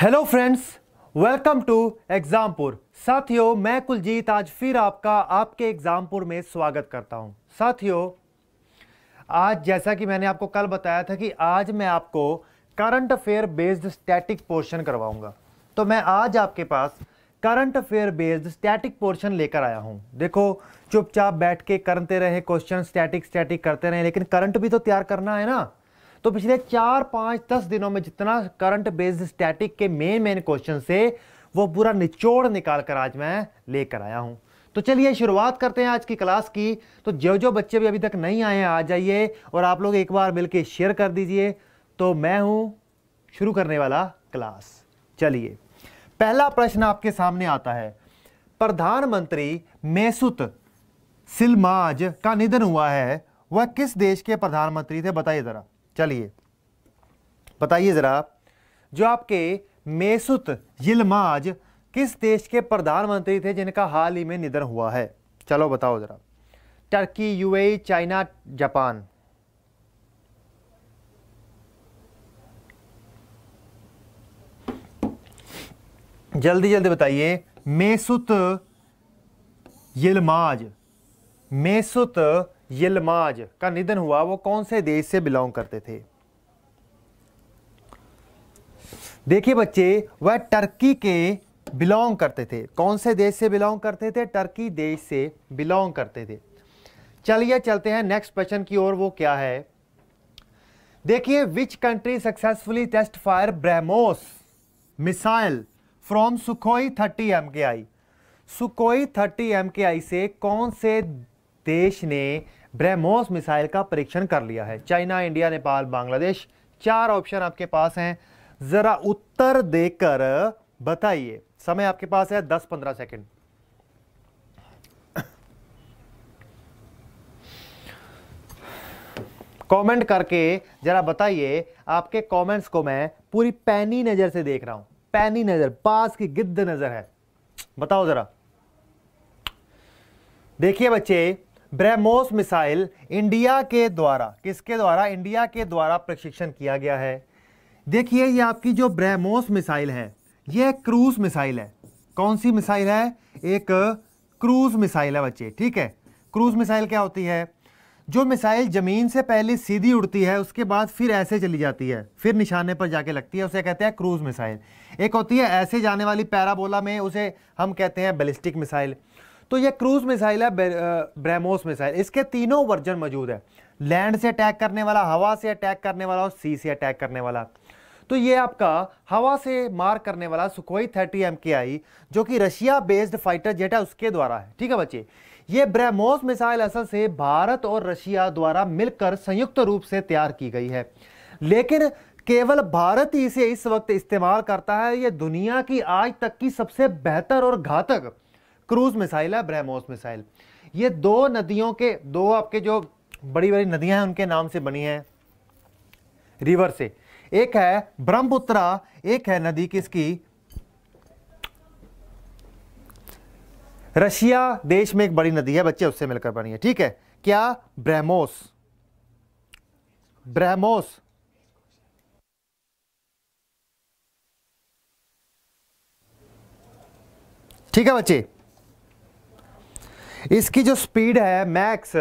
Hello friends welcome to Exampur साथियों मैं कुलजीत आज फिर आपका आपके एग्जामपुर में स्वागत करता हूं साथियों आज जैसा कि मैंने आपको कल बताया था कि आज मैं आपको current affair based static portion करवाऊंगा तो मैं आज आपके पास current affair based static portion लेकर आया हूं देखो चुपचाप बैठ के करते रहे क्वेश्चन स्टैटिक स्टैटिक करते रहे लेकिन करंट भी तो तैयार करना है ना तो पिछले चार पाँच दस दिनों में जितना करंट बेस्ड स्टैटिक के मेन मेन क्वेश्चन से वो पूरा निचोड़ निकाल कर आज मैं लेकर आया हूँ तो चलिए शुरुआत करते हैं आज की क्लास की तो जो जो बच्चे भी अभी तक नहीं आए हैं आ जाइए और आप लोग एक बार मिलकर शेयर कर दीजिए तो मैं हूँ शुरू करने वाला क्लास चलिए पहला प्रश्न आपके सामने आता है प्रधानमंत्री मेसुत सिलमाज का निधन हुआ है वह किस देश के प्रधानमंत्री थे बताइए ज़रा चलिए बताइए ज़रा जो आपके मेसुत यिलमाज किस देश के प्रधानमंत्री थे जिनका हाल ही में निधन हुआ है चलो बताओ ज़रा टर्की यूएई चाइना जापान जल्दी जल्दी बताइए मेसुत यिलमाज मेसुत यलमाज का निधन हुआ वो कौन से देश से बिलोंग करते थे देखिए बच्चे वह टर्की के बिलोंग करते थे कौन से देश से बिलोंग करते थे टर्की देश से बिलोंग करते थे चलिए चलते हैं नेक्स्ट क्वेश्चन की ओर वो क्या है देखिए which country successfully test fire BrahMos missile from Sukhoi 30 M K I Sukhoi 30 M K आई से कौन से देश ने ब्रह्मोस मिसाइल का परीक्षण कर लिया है चाइना इंडिया नेपाल बांग्लादेश चार ऑप्शन आपके पास हैं ज़रा उत्तर देकर बताइए समय आपके पास है दस पंद्रह सेकेंड कमेंट करके जरा बताइए आपके कमेंट्स को मैं पूरी पैनी नज़र से देख रहा हूं पैनी नज़र पास की गिद्ध नज़र है बताओ ज़रा देखिए बच्चे ब्रह्मोस मिसाइल इंडिया के द्वारा किसके द्वारा इंडिया के द्वारा प्रशिक्षण किया गया है देखिए ये आपकी जो ब्रह्मोस मिसाइल है ये क्रूज मिसाइल है कौन सी मिसाइल है एक क्रूज मिसाइल है बच्चे ठीक है क्रूज मिसाइल क्या होती है जो मिसाइल ज़मीन से पहले सीधी उड़ती है उसके बाद फिर ऐसे चली जाती है फिर निशाने पर जाके लगती है उसे कहते हैं क्रूज़ मिसाइल एक होती है ऐसे जाने वाली पैराबोला में उसे हम कहते हैं बैलिस्टिक मिसाइल तो यह क्रूज मिसाइल है ब्रह्मोस मिसाइल इसके तीनों वर्जन मौजूद है लैंड से अटैक करने वाला हवा से अटैक करने वाला और सी से अटैक करने वाला तो ये आपका हवा से मार करने वाला सुखोई थर्टी एम के आई जो कि रशिया बेस्ड फाइटर जेट है उसके द्वारा है ठीक है बच्चे ये ब्रह्मोस मिसाइल असल से भारत और रशिया द्वारा मिलकर संयुक्त रूप से तैयार की गई है लेकिन केवल भारत ही इसे इस वक्त इस्तेमाल करता है ये दुनिया की आज तक की सबसे बेहतर और घातक क्रूज मिसाइल है ब्रह्मोस मिसाइल ये दो नदियों के दो आपके जो बड़ी बड़ी नदियां हैं उनके नाम से बनी है रिवर से एक है ब्रह्मपुत्रा एक है नदी किसकी रशिया देश में एक बड़ी नदी है बच्चे उससे मिलकर बनी है ठीक है क्या ब्रह्मोस ब्रह्मोस ठीक है बच्चे इसकी जो स्पीड है मैक्स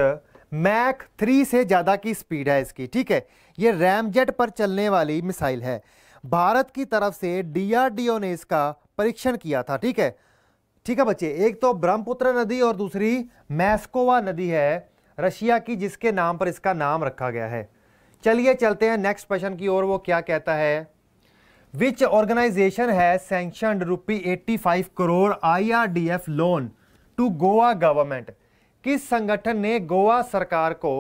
मैक थ्री से ज़्यादा की स्पीड है इसकी ठीक है ये रैमजेट पर चलने वाली मिसाइल है भारत की तरफ से डीआरडीओ ने इसका परीक्षण किया था ठीक है ठीक है बच्चे एक तो ब्रह्मपुत्र नदी और दूसरी मैस्कोवा नदी है रशिया की जिसके नाम पर इसका नाम रखा गया है चलिए चलते हैं नेक्स्ट क्वेश्चन की ओर वो क्या कहता है विच ऑर्गेनाइजेशन है rupee rupee five crore of loan to Goa government किस संगठन ने गोवा सरकार को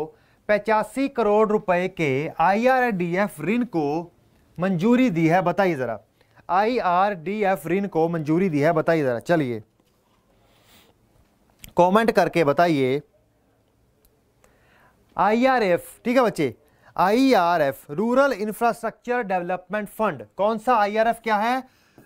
पचासी करोड़ रुपए के आईआरडीएफ ऋण को मंजूरी दी है बताइए ज़रा आईआरडीएफ ऋण को मंजूरी दी है बताइए ज़रा चलिए कमेंट करके बताइए आईआरएफ ठीक है बच्चे IRF rural infrastructure development fund कौन सा आईआरएफ क्या है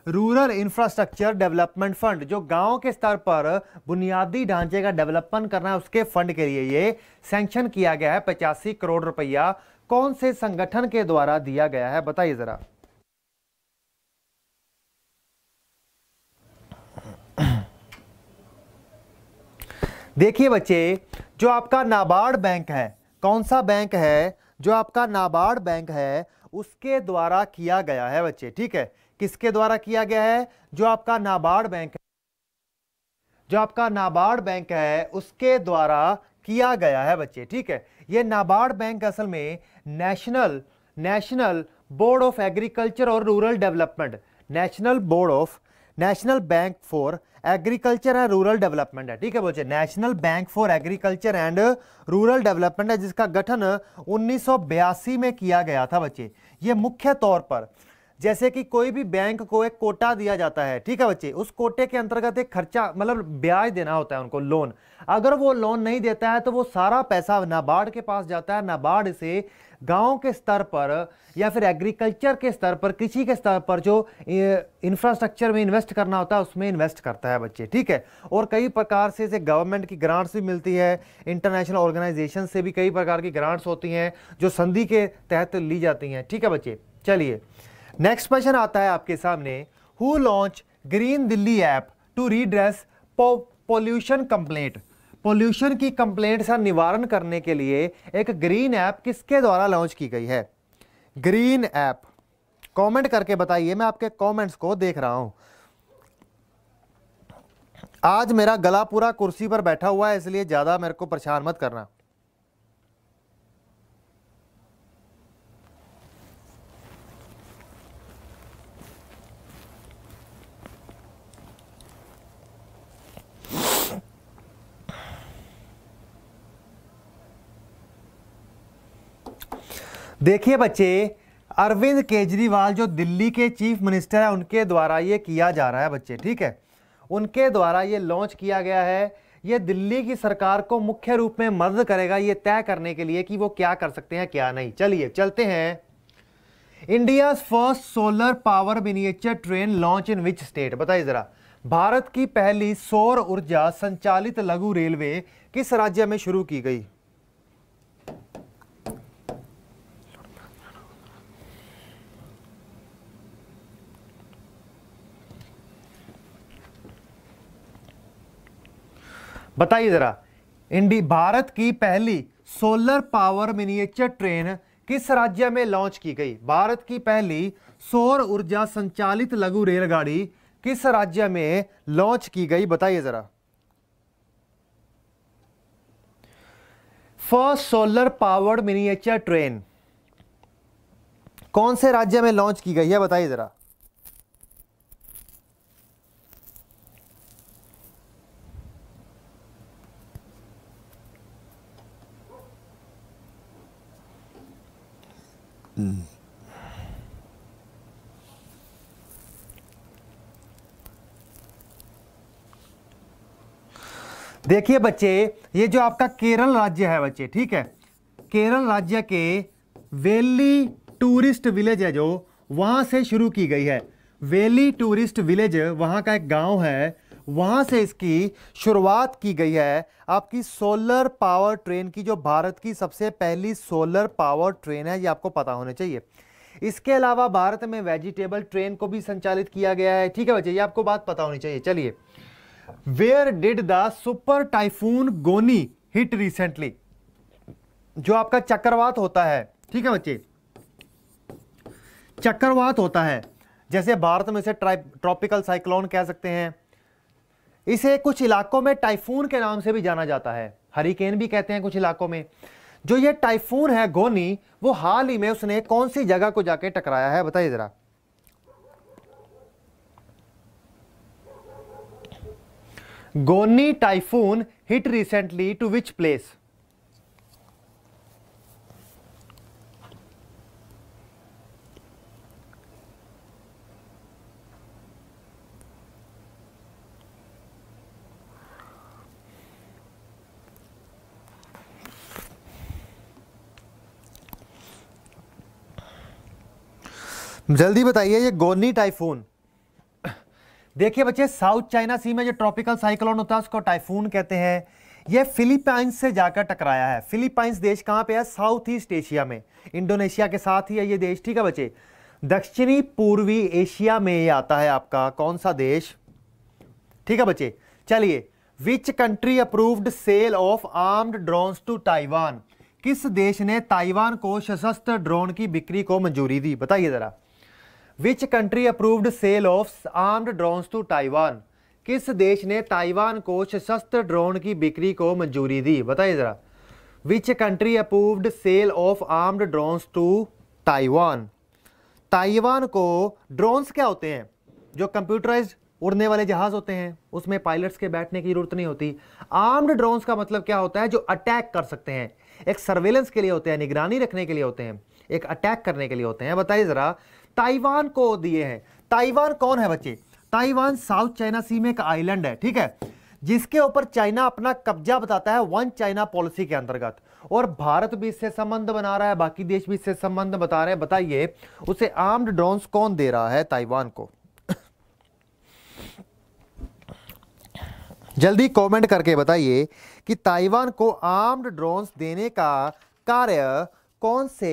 रूरल इंफ्रास्ट्रक्चर डेवलपमेंट फंड जो गांव के स्तर पर बुनियादी ढांचे का डेवलपमेंट करना है उसके फंड के लिए ये सैंक्शन किया गया है पचासी करोड़ रुपया कौन से संगठन के द्वारा दिया गया है बताइए ज़रा देखिए बच्चे जो आपका नाबार्ड बैंक है कौन सा बैंक है जो आपका नाबार्ड बैंक है उसके द्वारा किया गया है बच्चे ठीक है किसके द्वारा किया गया है जो आपका नाबार्ड बैंक है जो आपका नाबार्ड बैंक है उसके द्वारा किया गया है बच्चे ठीक है ये नाबार्ड बैंक असल में national national board of agriculture और rural development national board of national bank for agriculture and rural development है ठीक है बोलते national bank for agriculture and rural development है जिसका गठन उन्नीस में किया गया था बच्चे ये मुख्य तौर पर जैसे कि कोई भी बैंक को एक कोटा दिया जाता है ठीक है बच्चे उस कोटे के अंतर्गत एक खर्चा मतलब ब्याज देना होता है उनको लोन अगर वो लोन नहीं देता है तो वो सारा पैसा नाबार्ड के पास जाता है नाबार्ड से गांव के स्तर पर या फिर एग्रीकल्चर के स्तर पर कृषि के स्तर पर जो इंफ्रास्ट्रक्चर में इन्वेस्ट करना होता है उसमें इन्वेस्ट करता है बच्चे ठीक है और कई प्रकार से इसे गवर्नमेंट की ग्रांट्स भी मिलती है इंटरनेशनल ऑर्गेनाइजेशन से भी कई प्रकार की ग्रांट्स होती हैं जो संधि के तहत ली जाती हैं ठीक है बच्चे चलिए नेक्स्ट क्वेश्चन आता है आपके सामने who launch green Delhi app to redress pollution complaint pollution की कंप्लेंट का निवारण करने के लिए एक ग्रीन ऐप किसके द्वारा लॉन्च की गई है ग्रीन ऐप कमेंट करके बताइए मैं आपके कमेंट्स को देख रहा हूं आज मेरा गला पूरा कुर्सी पर बैठा हुआ है इसलिए ज़्यादा मेरे को परेशान मत करना देखिए बच्चे अरविंद केजरीवाल जो दिल्ली के चीफ मिनिस्टर हैं उनके द्वारा ये किया जा रहा है बच्चे ठीक है उनके द्वारा ये लॉन्च किया गया है ये दिल्ली की सरकार को मुख्य रूप में मदद करेगा ये तय करने के लिए कि वो क्या कर सकते हैं क्या नहीं चलिए चलते हैं India first solar power miniature train launch in which state बताइए जरा भारत की पहली सौर ऊर्जा संचालित लघु रेलवे किस राज्य में शुरू की गई बताइए ज़रा इंडी भारत की पहली सोलर पावर मिनिएचर ट्रेन किस राज्य में लॉन्च की गई भारत की पहली सौर ऊर्जा संचालित लघु रेलगाड़ी किस राज्य में लॉन्च की गई बताइए ज़रा first solar powered miniature train कौन से राज्य में लॉन्च की गई है बताइए ज़रा देखिए बच्चे ये जो आपका केरल राज्य है बच्चे ठीक है केरल राज्य के वेली टूरिस्ट विलेज है जो वहाँ से शुरू की गई है वेली टूरिस्ट विलेज वहाँ का एक गांव है वहाँ से इसकी शुरुआत की गई है आपकी सोलर पावर ट्रेन की जो भारत की सबसे पहली सोलर पावर ट्रेन है ये आपको पता होना चाहिए इसके अलावा भारत में वेजिटेबल ट्रेन को भी संचालित किया गया है ठीक है बच्चे ये आपको बात पता होनी चाहिए चलिए where did the super typhoon Goni hit recently जो आपका चक्रवात होता है ठीक है बच्चे चक्रवात होता है जैसे भारत में इसे ट्रॉपिकल साइक्लोन कह सकते हैं इसे कुछ इलाकों में टाइफून के नाम से भी जाना जाता है हरिकेन भी कहते हैं कुछ इलाकों में जो ये टाइफून है गोनी वो हाल ही में उसने कौन सी जगह को जाके टकराया है बताइए ज़रा Goni typhoon hit recently to which place जल्दी बताइए ये गोनी टाइफून देखिए बच्चे साउथ चाइना सी में जो ट्रॉपिकल साइक्लोन होता है उसको टाइफून कहते हैं ये फिलीपाइंस से जाकर टकराया है फिलीपाइंस देश कहां पे है साउथ ईस्ट एशिया में इंडोनेशिया के साथ ही है ये देश ठीक है बच्चे दक्षिणी पूर्वी एशिया में ये आता है आपका कौन सा देश ठीक है बच्चे चलिए which country approved sale of armed drone to Taiwan किस देश ने ताइवान को सशस्त्र ड्रोन की बिक्री को मंजूरी दी बताइए जरा which country approved sale of armed drones to Taiwan किस देश ने ताइवान को सशस्त्र ड्रोन की बिक्री को मंजूरी दी बताइए ज़रा which country approved sale of armed drones to Taiwan Taiwan को ड्रोन्स क्या होते हैं जो कंप्यूटराइज उड़ने वाले जहाज होते हैं उसमें पायलट्स के बैठने की जरूरत नहीं होती आर्म्ड ड्रोन्स का मतलब क्या होता है जो अटैक कर सकते हैं एक सर्वेलेंस के लिए होते हैं निगरानी रखने के लिए होते हैं एक अटैक करने के लिए होते हैं बताइए ज़रा ताइवान को दिए हैं ताइवान कौन है बच्चे ताइवान साउथ चाइना सी में एक आइलैंड है ठीक है जिसके ऊपर चाइना अपना कब्जा बताता है वन चाइना पॉलिसी के अंतर्गत और भारत भी इससे संबंध बना रहा है बाकी देश भी इससे संबंध बता रहे हैं बताइए उसे आर्म्ड ड्रोन्स कौन दे रहा है ताइवान को जल्दी कमेंट करके बताइए कि ताइवान को आर्म्ड ड्रोन्स देने का कार्य कौन से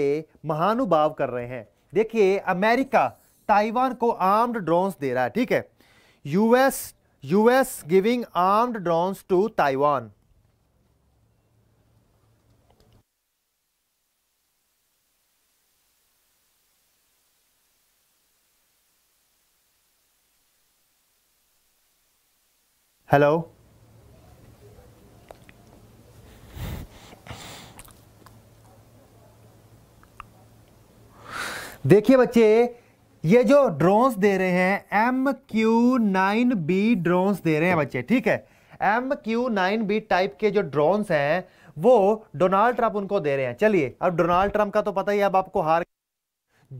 महानुभाव कर रहे हैं देखिए अमेरिका ताइवान को आर्म्ड ड्रोन्स दे रहा है ठीक है US US giving armed drones to Taiwan hello देखिए बच्चे ये जो ड्रोन्स दे रहे हैं M Q nine B drones दे रहे हैं बच्चे ठीक है M Q nine B type के जो ड्रोन्स हैं वो डोनाल्ड ट्रंप उनको दे रहे हैं चलिए अब डोनाल्ड ट्रंप का तो पता ही अब आपको हार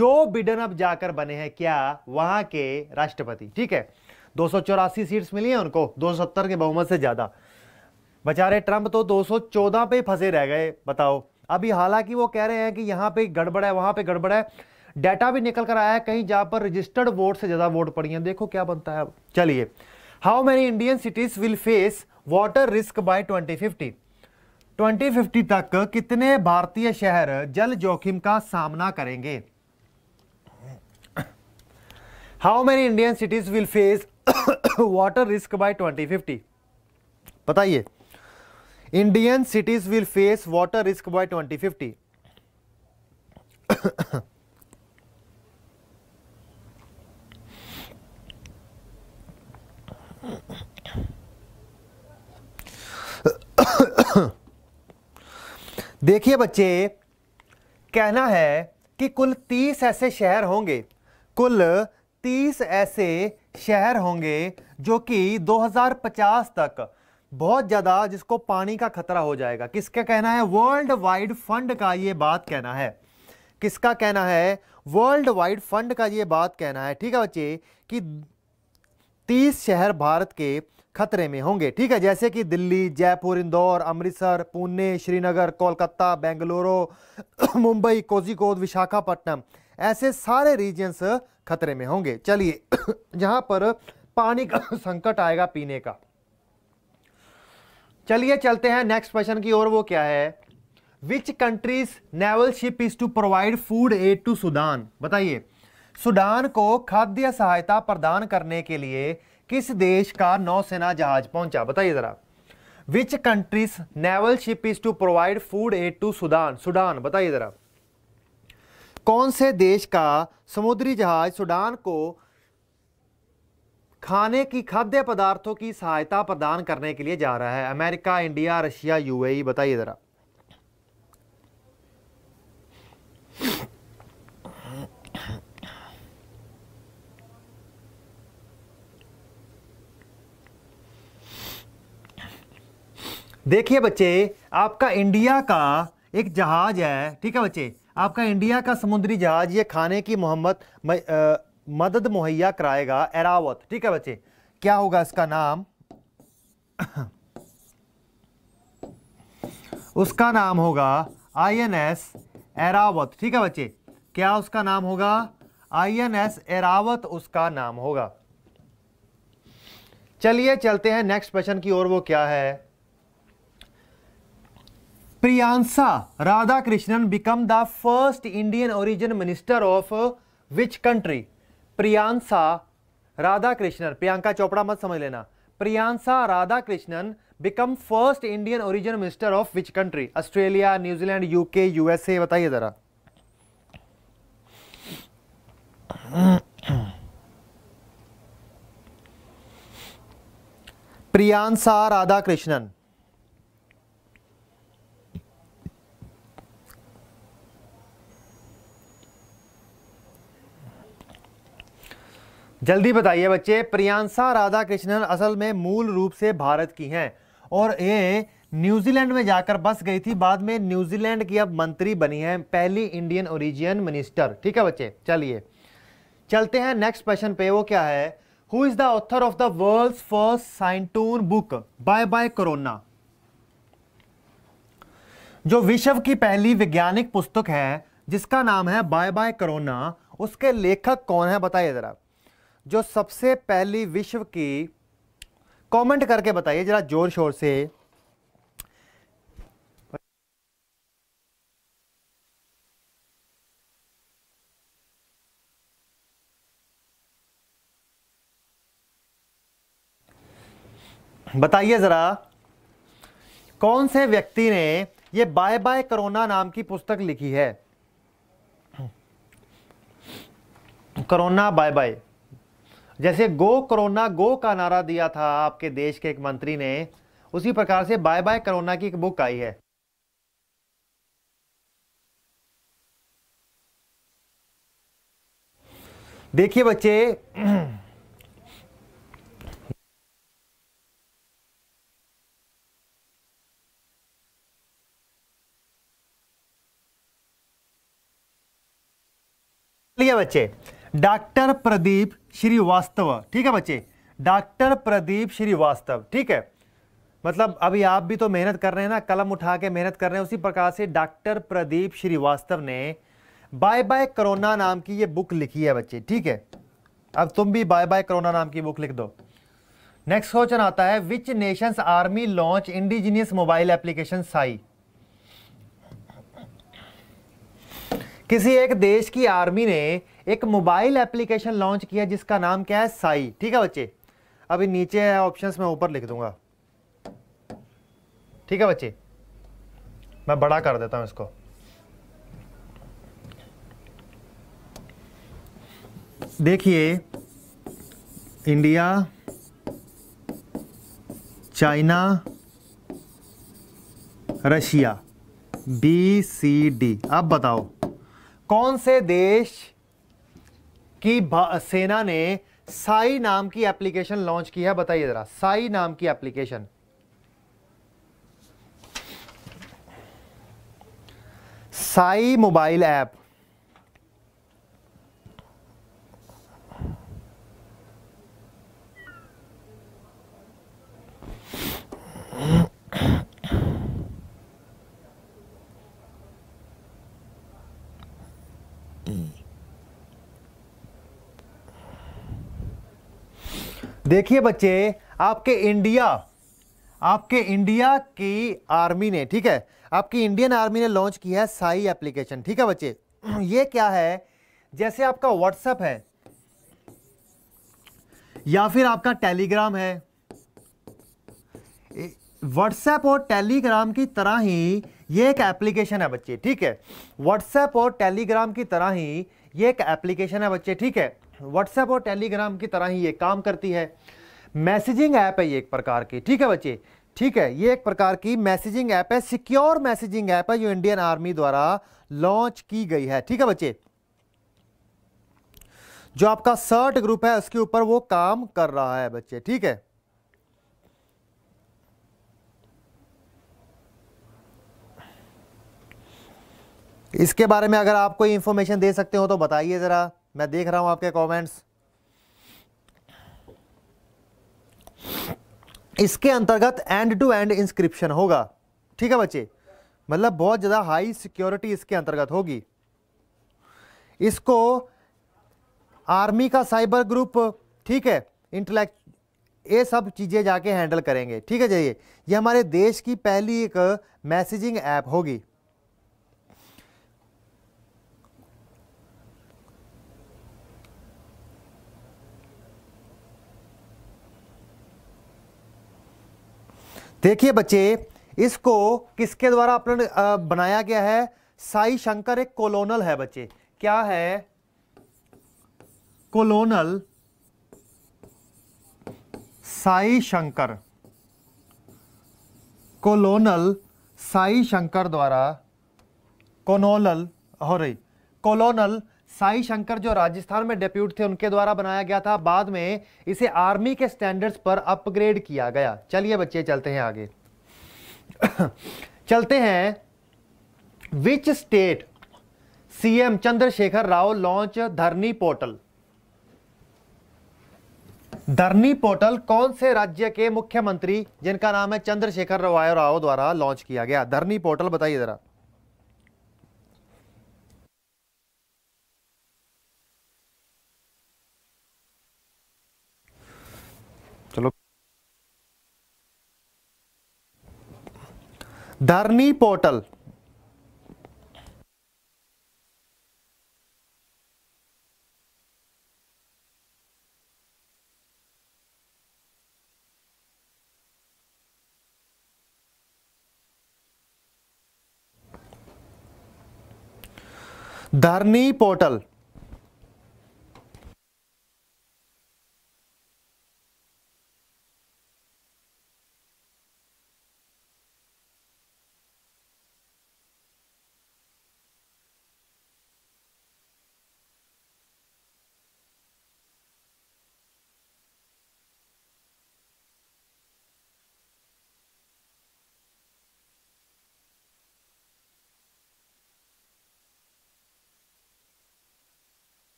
जो बिडन अब जाकर बने हैं क्या वहां के राष्ट्रपति ठीक है दो सीट्स मिली हैं उनको 270 के बहुमत से ज़्यादा बेचारे ट्रंप तो 214 पे फंसे रह गए बताओ अभी हालांकि वो कह रहे हैं कि यहां पे गड़बड़ है वहां पे गड़बड़ है डाटा भी निकल कर आया है कहीं जहां पर रजिस्टर्ड वोट से ज़्यादा वोट पड़ी हैं देखो क्या बनता है अब चलिए how many Indian cities will face water risk by 2050 2050 तक कितने भारतीय शहर जल जोखिम का सामना करेंगे how many Indian cities will face water risk by 2050 बताइए Indian cities will face water risk by 2050 देखिए बच्चे कहना है कि कुल तीस ऐसे शहर होंगे कुल तीस ऐसे शहर होंगे जो कि 2050 तक बहुत ज़्यादा जिसको पानी का खतरा हो जाएगा किसका कहना है वर्ल्ड वाइड फंड का ये बात कहना है किसका कहना है वर्ल्ड वाइड फंड का ये बात कहना है ठीक है बच्चे कि तीस शहर भारत के खतरे में होंगे ठीक है जैसे कि दिल्ली जयपुर इंदौर अमृतसर पुणे श्रीनगर कोलकाता बेंगलुरु मुंबई कोजिकोद विशाखापट्टनम ऐसे सारे रीजन्स खतरे में होंगे चलिए जहां पर पानी का संकट आएगा पीने का चलिए चलते हैं नेक्स्ट क्वेश्चन की ओर वो क्या है which country's naval ship is to provide food aid to Sudan बताइए सुडान को खाद्य सहायता प्रदान करने के लिए किस देश का नौसेना जहाज पहुंचा बताइए जरा which country's naval ship is to provide food aid to Sudan Sudan बताइए जरा कौन से देश का समुद्री जहाज सुडान को खाने की खाद्य पदार्थों की सहायता प्रदान करने के लिए जा रहा है America India Russia UAE e, बताइए ज़रा देखिए बच्चे आपका इंडिया का एक जहाज है ठीक है बच्चे आपका इंडिया का समुद्री जहाज ये खाने की मोहम्मद मदद मुहैया कराएगा एरावत ठीक है बच्चे क्या होगा इसका नाम उसका नाम होगा आई एन एस एरावत ठीक है बच्चे क्या उसका नाम होगा आई एन एस एरावत उसका नाम होगा चलिए चलते हैं नेक्स्ट क्वेश्चन की ओर वो क्या है Priyansa Radhakrishnan become the first Indian origin minister of which country? Priyansa Radhakrishnan, Priyanka Chopra मत समझ लेना Priyansa Radhakrishnan become first Indian origin minister of which country? Australia, New Zealand, UK, USA बताइए जरा Priyansa Radhakrishnan जल्दी बताइए बच्चे प्रियांशा राधा कृष्णन असल में मूल रूप से भारत की हैं और ये न्यूजीलैंड में जाकर बस गई थी बाद में न्यूजीलैंड की अब मंत्री बनी है पहली इंडियन ओरिजिन मिनिस्टर ठीक है बच्चे चलिए चलते हैं नेक्स्ट क्वेश्चन पे वो क्या है who is the author of the world first scientoon book by by corona जो विश्व की पहली वैज्ञानिक पुस्तक है जिसका नाम है बाय बाय कोरोना उसके लेखक कौन है बताइए जरा जो सबसे पहली विश्व की कमेंट करके बताइए जरा जोर शोर से बताइए ज़रा कौन से व्यक्ति ने ये बाय बाय कोरोना नाम की पुस्तक लिखी है कोरोना बाय बाय जैसे गो कोरोना गो का नारा दिया था आपके देश के एक मंत्री ने उसी प्रकार से बाय बाय कोरोना की एक बुक आई है देखिए बच्चे लिया बच्चे डॉक्टर प्रदीप श्रीवास्तव ठीक है बच्चे डॉक्टर प्रदीप श्रीवास्तव ठीक है मतलब अभी आप भी तो मेहनत कर रहे हैं ना कलम उठा के मेहनत कर रहे हैं उसी प्रकार से डॉक्टर प्रदीप श्रीवास्तव ने बाय बाय करोना नाम की ये बुक लिखी है बच्चे ठीक है अब तुम भी बाय बाय करोना नाम की बुक लिख दो नेक्स्ट क्वेश्चन आता है which nation's army launch indigenous mobile application SAI किसी एक देश की आर्मी ने एक मोबाइल एप्लीकेशन लॉन्च किया जिसका नाम क्या है साई ठीक है बच्चे अभी नीचे है ऑप्शंस में ऊपर लिख दूंगा ठीक है बच्चे मैं बड़ा कर देता हूं इसको देखिए India China Russia B C D अब बताओ कौन से देश कि सेना ने साई नाम की एप्लीकेशन लॉन्च की है बताइए जरा साई नाम की एप्लीकेशन साई मोबाइल ऐप देखिए बच्चे आपके इंडिया आपके इंडिया की आर्मी ने ठीक है आपकी इंडियन आर्मी ने लॉन्च किया है साई एप्लीकेशन ठीक है बच्चे ये क्या है जैसे आपका व्हाट्सएप है या फिर आपका टेलीग्राम है व्हाट्सएप और टेलीग्राम की तरह ही ये एक एप्लीकेशन है बच्चे ठीक है व्हाट्सएप और टेलीग्राम की तरह ही ये एक एप्लीकेशन है बच्चे ठीक है व्हाट्सएप और टेलीग्राम की तरह ही ये काम करती है मैसेजिंग ऐप है ये एक प्रकार की ठीक है बच्चे ठीक है ये एक प्रकार की मैसेजिंग ऐप है सिक्योर मैसेजिंग ऐप है जो इंडियन आर्मी द्वारा लॉन्च की गई है ठीक है बच्चे जो आपका सर्ट ग्रुप है उसके ऊपर वो काम कर रहा है बच्चे ठीक है इसके बारे में अगर आप कोई इंफॉर्मेशन दे सकते हो तो बताइए ज़रा मैं देख रहा हूं आपके कमेंट्स इसके अंतर्गत एंड टू एंड इंस्क्रिप्शन होगा ठीक है बच्चे मतलब बहुत ज़्यादा हाई सिक्योरिटी इसके अंतर्गत होगी इसको आर्मी का साइबर ग्रुप ठीक है इंटेलेक्ट ये सब चीज़ें जाके हैंडल करेंगे ठीक है जाइए ये हमारे देश की पहली एक मैसेजिंग ऐप होगी देखिए बच्चे इसको किसके द्वारा अपने बनाया गया है साई शंकर एक कोलोनल है बच्चे क्या है कोलोनल साई शंकर कोलोनल साई शंकर द्वारा कोनोनल हो रही कोलोनल साई शंकर जो राजस्थान में डेप्यूट थे उनके द्वारा बनाया गया था बाद में इसे आर्मी के स्टैंडर्ड्स पर अपग्रेड किया गया चलिए बच्चे चलते हैं आगे चलते हैं which state CM Chandrashekar Rao launch Dharani portal Dharani portal कौन से राज्य के मुख्यमंत्री जिनका नाम है चंद्रशेखर राव राव द्वारा लॉन्च किया गया धरनी पोर्टल बताइए जरा धरनी पोर्टल धरनी पोर्टल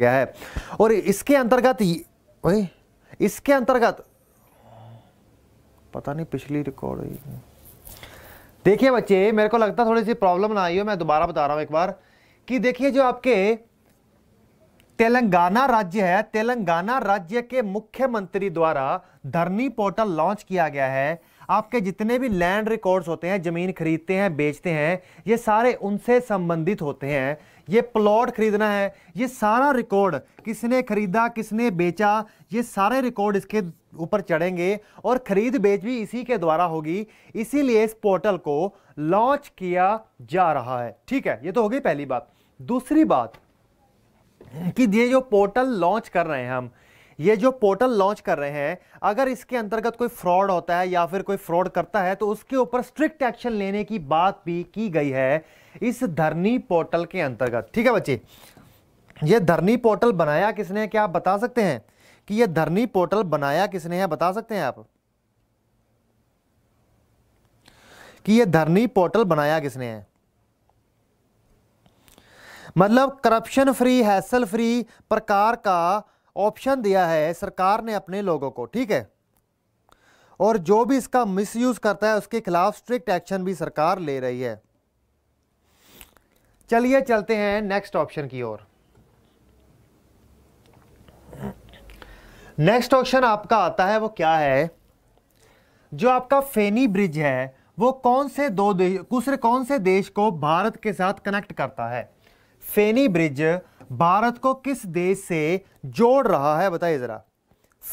गया है और इसके अंतर्गत इसके अंतर्गत पता नहीं पिछली रिकॉर्ड हुई देखिए बच्चे मेरे को लगता थोड़ी सी प्रॉब्लम ना आई हो मैं दोबारा बता रहा हूं एक बार कि देखिए जो आपके तेलंगाना राज्य है तेलंगाना राज्य के मुख्यमंत्री द्वारा धरनी पोर्टल लॉन्च किया गया है आपके जितने भी लैंड रिकॉर्ड्स होते हैं जमीन खरीदते हैं बेचते हैं ये सारे उनसे संबंधित होते हैं ये प्लॉट खरीदना है ये सारा रिकॉर्ड किसने खरीदा किसने बेचा ये सारे रिकॉर्ड इसके ऊपर चढ़ेंगे और खरीद बेच भी इसी के द्वारा होगी इसीलिए इस पोर्टल को लॉन्च किया जा रहा है ठीक है ये तो होगी पहली बात दूसरी बात कि ये जो पोर्टल लॉन्च कर रहे हैं हम ये जो पोर्टल लॉन्च कर रहे हैं अगर इसके अंतर्गत कोई फ्रॉड होता है या फिर कोई फ्रॉड करता है तो उसके ऊपर स्ट्रिक्ट एक्शन लेने की बात भी की गई है इस धरनी पोर्टल के अंतर्गत ठीक है बच्चे ये धरनी पोर्टल बनाया किसने क्या आप बता सकते हैं कि यह धरनी पोर्टल बनाया किसने है बता सकते हैं आप कि यह धरनी पोर्टल बनाया किसने है मतलब करप्शन फ्री हैसल फ्री प्रकार का ऑप्शन दिया है सरकार ने अपने लोगों को ठीक है और जो भी इसका मिसयूज करता है उसके खिलाफ स्ट्रिक्ट एक्शन भी सरकार ले रही है चलिए चलते हैं नेक्स्ट ऑप्शन की ओर नेक्स्ट ऑप्शन आपका आता है वो क्या है जो आपका फेनी ब्रिज है वो कौन से दो देश कौन से देश को भारत के साथ कनेक्ट करता है फेनी ब्रिज भारत को किस देश से जोड़ रहा है बताइए जरा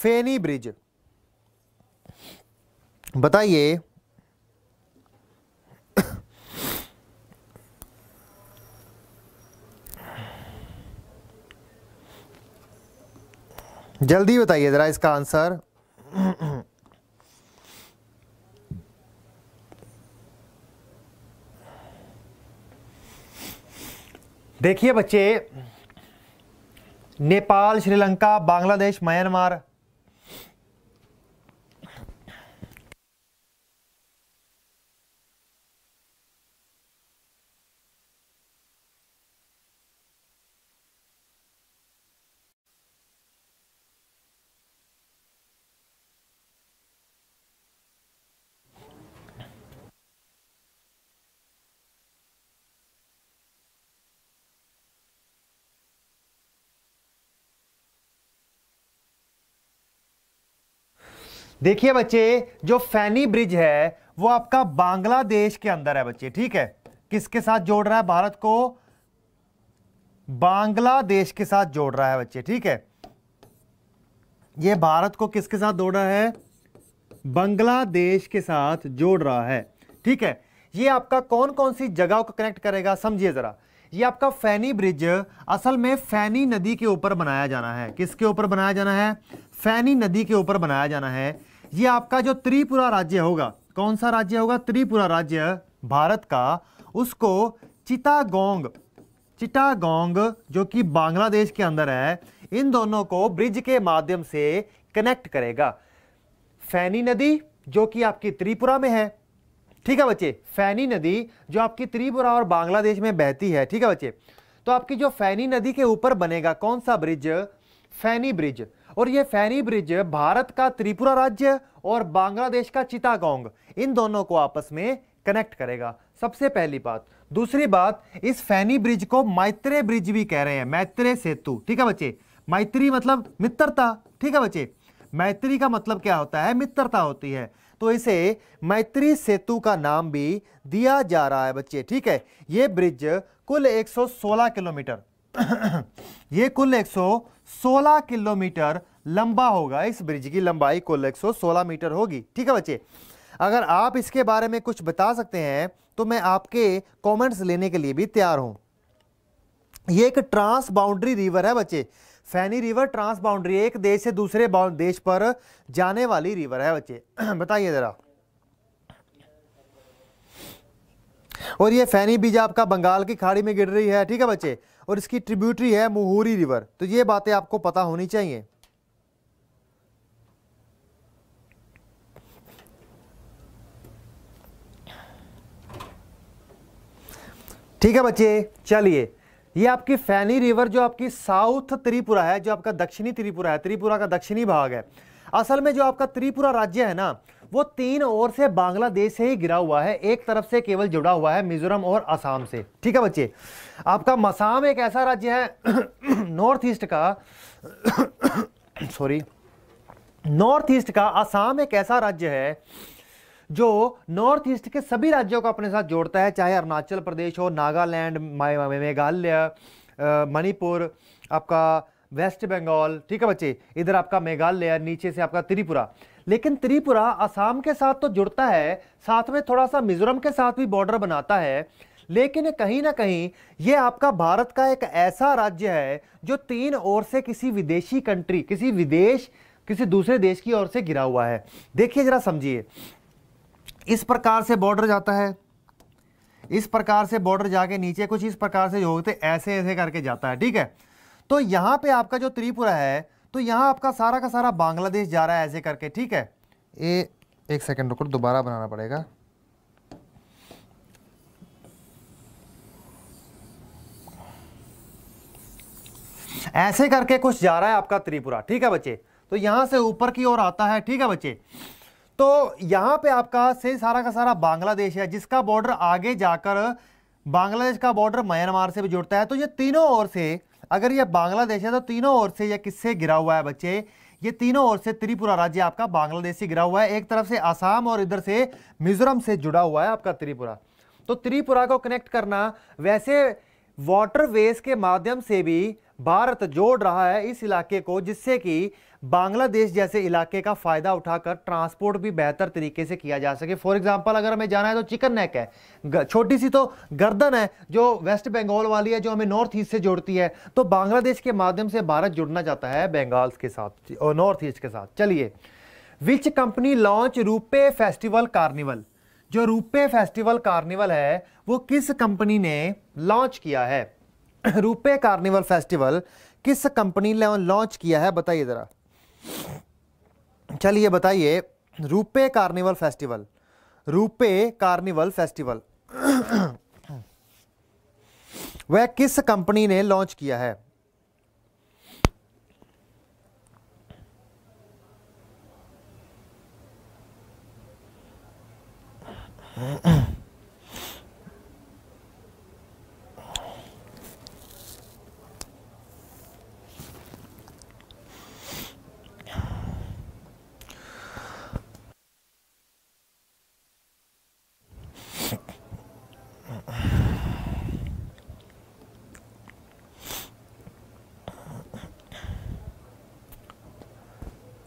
फेनी ब्रिज बताइए जल्दी बताइए जरा इसका आंसर देखिए बच्चे नेपाल श्रीलंका बांग्लादेश म्यांमार देखिए बच्चे जो फैनी ब्रिज है वो आपका बांग्लादेश के अंदर है बच्चे ठीक है किसके साथ जोड़ रहा है भारत को बांग्लादेश के साथ जोड़ रहा है बच्चे ठीक है ये भारत को किसके साथ जोड़ रहा है बांग्लादेश के साथ जोड़ रहा है ठीक है ये आपका कौन कौन सी जगह को कनेक्ट करेगा समझिए ज़रा ये आपका फैनी ब्रिज असल में फैनी नदी के ऊपर बनाया जाना है किसके ऊपर बनाया जाना है फैनी नदी के ऊपर बनाया जाना है ये आपका जो त्रिपुरा राज्य होगा कौन सा राज्य होगा त्रिपुरा राज्य भारत का उसको चिटागोंग चिटागोंग जो कि बांग्लादेश के अंदर है इन दोनों को ब्रिज के माध्यम से कनेक्ट करेगा फैनी नदी जो कि आपकी त्रिपुरा में है ठीक है बच्चे फैनी नदी जो आपकी त्रिपुरा और बांग्लादेश में बहती है ठीक है बच्चे तो आपकी जो फैनी नदी के ऊपर बनेगा कौन सा ब्रिज फैनी ब्रिज और ये फैनी ब्रिज भारत का त्रिपुरा राज्य और बांग्लादेश का चितागोंग इन दोनों को आपस में कनेक्ट करेगा सबसे पहली बात दूसरी बात इस फैनी ब्रिज को मैत्रे ब्रिज भी कह रहे हैं मैत्रे सेतु ठीक है बच्चे मैत्री मतलब मित्रता ठीक है बच्चे मैत्री का मतलब क्या होता है मित्रता होती है तो इसे मैत्री सेतु का नाम भी दिया जा रहा है बच्चे ठीक है ये ब्रिज कुल 116 किलोमीटर ये कुल 16 किलोमीटर लंबा होगा इस ब्रिज की लंबाई कुल एक मीटर होगी ठीक है बच्चे अगर आप इसके बारे में कुछ बता सकते हैं तो मैं आपके कमेंट्स लेने के लिए भी तैयार हूं ये एक ट्रांस बाउंड्री रिवर है बच्चे फैनी रिवर ट्रांस बाउंड्री एक देश से दूसरे देश पर जाने वाली रिवर है बच्चे बताइए ज़रा और ये फैनी बीज आपका बंगाल की खाड़ी में गिर रही है ठीक है बच्चे और इसकी ट्रिब्यूटरी है मुहूरी रिवर तो ये बातें आपको पता होनी चाहिए ठीक है बच्चे चलिए ये आपकी फैनी रिवर जो आपकी साउथ त्रिपुरा है जो आपका दक्षिणी त्रिपुरा है त्रिपुरा का दक्षिणी भाग है असल में जो आपका त्रिपुरा राज्य है ना वो तीन ओर से बांग्लादेश से ही गिरा हुआ है एक तरफ से केवल जुड़ा हुआ है मिजोरम और असम से ठीक है बच्चे आपका मसाम एक ऐसा राज्य है नॉर्थ ईस्ट का सॉरी नॉर्थ ईस्ट का असम एक ऐसा राज्य है जो नॉर्थ ईस्ट के सभी राज्यों को अपने साथ जोड़ता है चाहे अरुणाचल प्रदेश हो नागालैंड मेघालय मणिपुर आपका वेस्ट बंगाल ठीक है बच्चे इधर आपका मेघालय नीचे से आपका त्रिपुरा लेकिन त्रिपुरा असम के साथ तो जुड़ता है साथ में थोड़ा सा मिजोरम के साथ भी बॉर्डर बनाता है लेकिन कहीं ना कहीं ये आपका भारत का एक ऐसा राज्य है जो तीन ओर से किसी विदेशी कंट्री किसी विदेश किसी दूसरे देश की ओर से घिरा हुआ है देखिए ज़रा समझिए इस प्रकार से बॉर्डर जाता है इस प्रकार से बॉर्डर जाके नीचे कुछ इस प्रकार से जो होते ऐसे ऐसे करके जाता है ठीक है तो यहाँ पे आपका जो त्रिपुरा है तो यहाँ आपका सारा का सारा बांग्लादेश जा रहा है ऐसे करके ठीक है ए, एक सेकेंड रुको दोबारा बनाना पड़ेगा ऐसे करके कुछ जा रहा है आपका त्रिपुरा ठीक है बच्चे तो यहाँ से ऊपर की ओर आता है ठीक है बच्चे तो यहाँ पे आपका से सारा का सारा बांग्लादेश है जिसका बॉर्डर आगे जाकर बांग्लादेश का बॉर्डर म्यांमार से भी जुड़ता है तो ये तीनों ओर से अगर ये बांग्लादेश है तो तीनों ओर से यह किससे गिरा हुआ है बच्चे ये तीनों ओर से त्रिपुरा राज्य आपका बांग्लादेश से गिरा हुआ है एक तरफ से आसाम और इधर से मिजोरम से जुड़ा हुआ है आपका त्रिपुरा तो त्रिपुरा को कनेक्ट करना वैसे वाटर वेज के माध्यम से भी भारत जोड़ रहा है इस इलाके को जिससे कि बांग्लादेश जैसे इलाके का फ़ायदा उठाकर ट्रांसपोर्ट भी बेहतर तरीके से किया जा सके फॉर एग्जांपल अगर हमें जाना है तो चिकन नेक है छोटी सी तो गर्दन है जो वेस्ट बंगाल वाली है जो हमें नॉर्थ ईस्ट से जोड़ती है तो बांग्लादेश के माध्यम से भारत जुड़ना चाहता है बंगाल के साथ और नॉर्थ ईस्ट के साथ चलिए which company launch RuPay festival carnival जो रूपे फेस्टिवल कार्निवल है वो किस कंपनी ने लॉन्च किया है रूपे कार्निवल फेस्टिवल किस कंपनी ने लॉन्च किया है बताइए ज़रा चलिए बताइए RuPay carnival festival RuPay carnival festival वह किस कंपनी ने लॉन्च किया है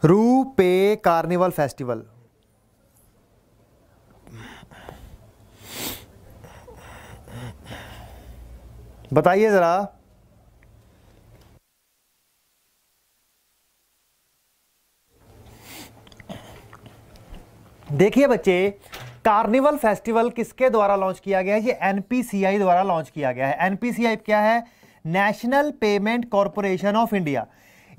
रू पे कार्निवल फेस्टिवल बताइए ज़रा देखिए बच्चे कार्निवल फेस्टिवल किसके द्वारा लॉन्च किया गया है ये एनपीसीआई द्वारा लॉन्च किया गया है एनपीसीआई क्या है national payment corporation of India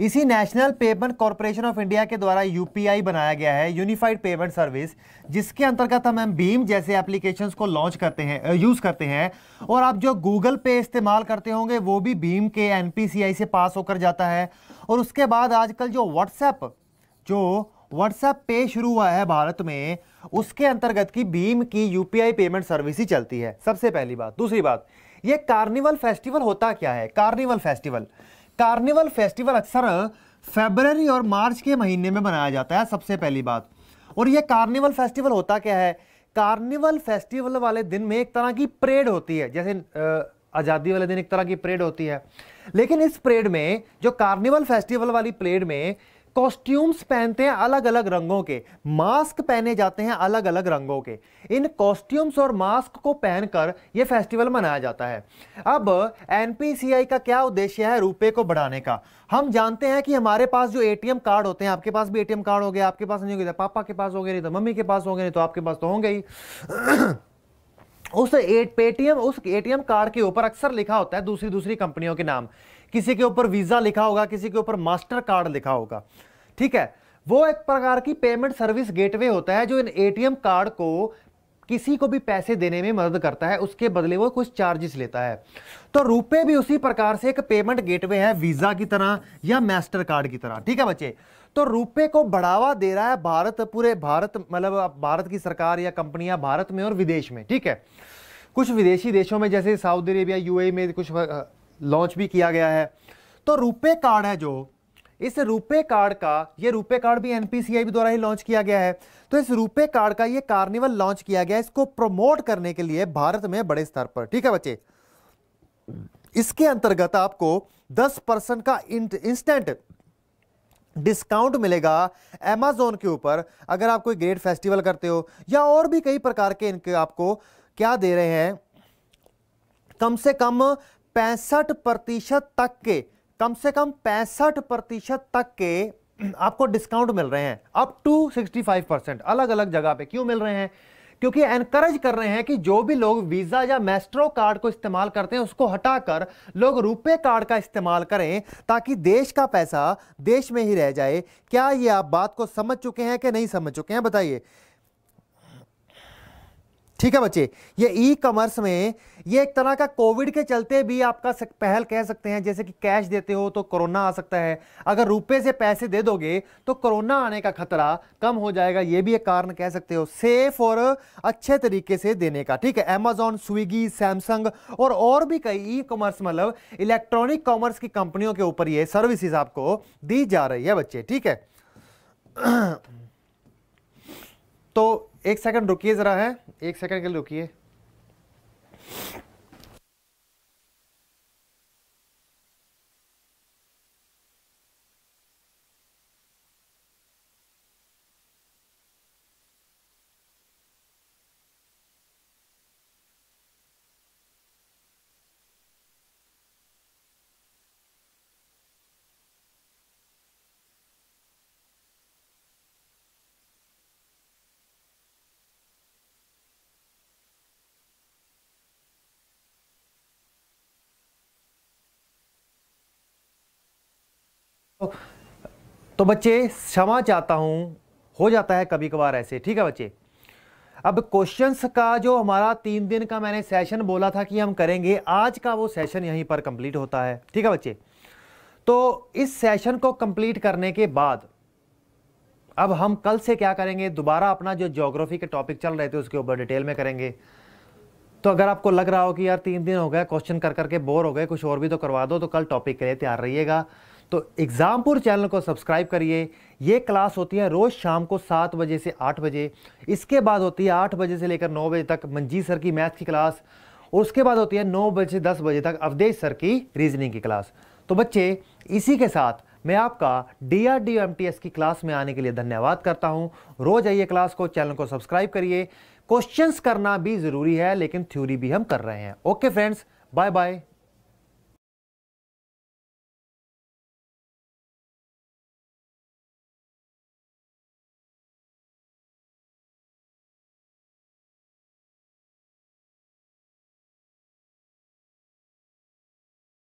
इसी national payment corporation of India के द्वारा यूपीआई बनाया गया है यूनिफाइड पेमेंट सर्विस जिसके अंतर्गत हम भीम जैसे एप्लीकेशंस को लॉन्च करते हैं यूज़ करते हैं और आप जो गूगल पे इस्तेमाल करते होंगे वो भी भीम के एन से पास होकर जाता है और उसके बाद आजकल जो व्हाट्सएप जो व्हाट्सएप पे शुरू हुआ है भारत में उसके अंतर्गत की भीम की यूपीआई पेमेंट सर्विस ही चलती है सबसे पहली बात दूसरी बात ये कार्निवल फेस्टिवल होता क्या है कार्निवल फेस्टिवल कार्निवल फेस्टिवल अक्सर फेबररी और मार्च के महीने में मनाया जाता है सबसे पहली बात और यह कार्निवल फेस्टिवल होता क्या है कार्निवल फेस्टिवल वाले दिन में एक तरह की परेड होती है जैसे आज़ादी वाले दिन एक तरह की परेड होती है लेकिन इस परेड में जो कार्निवल फेस्टिवल वाली परेड में कॉस्ट्यूम्स पहनते हैं अलग अलग रंगों के मास्क पहने जाते हैं अलग अलग रंगों के इन कॉस्ट्यूम्स और मास्क को पहनकर यह फेस्टिवल मनाया जाता है अब एनपीसीआई का क्या उद्देश्य है रुपए को बढ़ाने का हम जानते हैं कि हमारे पास जो एटीएम कार्ड होते हैं आपके पास भी एटीएम कार्ड हो गया आपके पास नहीं हो गया पापा के पास हो गए नहीं तो मम्मी के पास हो गए नहीं तो आपके पास तो होंगे ही उस एट पेटीएम उस एटीएम कार्ड के ऊपर अक्सर लिखा होता है दूसरी दूसरी कंपनियों के नाम किसी के ऊपर वीज़ा लिखा होगा किसी के ऊपर मास्टर कार्ड लिखा होगा ठीक है वो एक प्रकार की पेमेंट सर्विस गेटवे होता है जो इन एटीएम कार्ड को किसी को भी पैसे देने में मदद करता है उसके बदले वो कुछ चार्जेस लेता है तो रुपए भी उसी प्रकार से एक पेमेंट गेटवे है वीज़ा की तरह या मास्टर कार्ड की तरह ठीक है बच्चे तो रुपए को बढ़ावा दे रहा है भारत पूरे भारत मतलब भारत की सरकार या कंपनियां भारत में और विदेश में ठीक है कुछ विदेशी देशों में जैसे सऊदी अरेबिया यूएई में कुछ लॉन्च भी किया गया है तो रुपे कार्ड है जो इस रुपे कार्ड का ये रुपे कार्ड भी एनपीसीआई द्वारा ही लॉन्च किया गया है तो इस रुपे कार्ड का ये कार्निवल लॉन्च किया गया इसको प्रमोट करने के लिए भारत में बड़े स्तर पर ठीक है बच्चे इसके अंतर्गत आपको 10 परसेंट का इंस्टेंट डिस्काउंट मिलेगा एमेजोन के ऊपर अगर आप कोई ग्रेट फेस्टिवल करते हो या और भी कई प्रकार के इनके आपको क्या दे रहे हैं कम से कम पैंसठ प्रतिशत तक के कम से कम पैंसठ प्रतिशत तक के आपको डिस्काउंट मिल रहे हैं अप टू 65 परसेंट अलग अलग जगह पे क्यों मिल रहे हैं क्योंकि एनकरेज कर रहे हैं कि जो भी लोग वीज़ा या मेस्ट्रो कार्ड को इस्तेमाल करते हैं उसको हटाकर लोग रुपए कार्ड का इस्तेमाल करें ताकि देश का पैसा देश में ही रह जाए क्या ये आप बात को समझ चुके हैं कि नहीं समझ चुके हैं बताइए ठीक है बच्चे ये ई कॉमर्स में ये एक तरह का कोविड के चलते भी आपका पहल कह सकते हैं जैसे कि कैश देते हो तो कोरोना आ सकता है अगर रुपए से पैसे दे दोगे तो कोरोना आने का खतरा कम हो जाएगा ये भी एक कारण कह सकते हो सेफ और अच्छे तरीके से देने का ठीक है अमेजोन स्विगी सैमसंग और और भी कई ई कॉमर्स मतलब इलेक्ट्रॉनिक कॉमर्स की कंपनियों के ऊपर ये सर्विसेज आपको दी जा रही है बच्चे ठीक है तो एक सेकंड रुकिए ज़रा है एक सेकंड के लिए रुकिए तो बच्चे क्षमा चाहता हूँ हो जाता है कभी कभार ऐसे ठीक है बच्चे अब क्वेश्चंस का जो हमारा तीन दिन का मैंने सेशन बोला था कि हम करेंगे आज का वो सेशन यहीं पर कंप्लीट होता है ठीक है बच्चे तो इस सेशन को कंप्लीट करने के बाद अब हम कल से क्या करेंगे दोबारा अपना जो जोग्राफी के टॉपिक चल रहे थे उसके ऊपर डिटेल में करेंगे तो अगर आपको लग रहा हो कि यार तीन दिन हो गया क्वेश्चन कर करके बोर हो गए कुछ और भी तो करवा दो तो कल टॉपिक के लिए तैयार रहिएगा तो एग्ज़ामपुर चैनल को सब्सक्राइब करिए ये क्लास होती है रोज़ शाम को सात बजे से आठ बजे इसके बाद होती है आठ बजे से लेकर नौ बजे तक मंजीत सर की मैथ की क्लास और उसके बाद होती है नौ बजे से दस बजे तक अवधेश सर की रीजनिंग की क्लास तो बच्चे इसी के साथ मैं आपका D R D M T S की क्लास में आने के लिए धन्यवाद करता हूँ रोज़ आइए क्लास को चैनल को सब्सक्राइब करिए क्वेश्चंस करना भी ज़रूरी है लेकिन थ्योरी भी हम कर रहे हैं ओके फ्रेंड्स बाय बाय